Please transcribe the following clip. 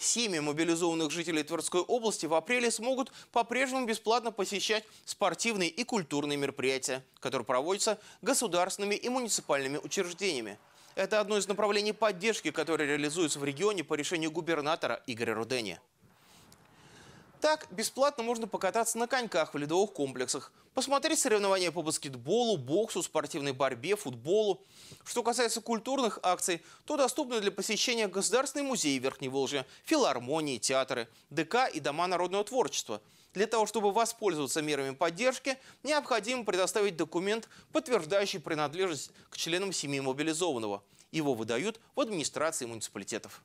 Семьи мобилизованных жителей Тверской области в апреле смогут по-прежнему бесплатно посещать спортивные и культурные мероприятия, которые проводятся государственными и муниципальными учреждениями. Это одно из направлений поддержки, которое реализуется в регионе по решению губернатора Игоря Рудени. Так, бесплатно можно покататься на коньках в ледовых комплексах, посмотреть соревнования по баскетболу, боксу, спортивной борьбе, футболу. Что касается культурных акций, то доступны для посещения Государственный музей Верхней Волжи, филармонии, театры, ДК и дома народного творчества. Для того, чтобы воспользоваться мерами поддержки, необходимо предоставить документ, подтверждающий принадлежность к членам семьи мобилизованного. Его выдают в администрации муниципалитетов.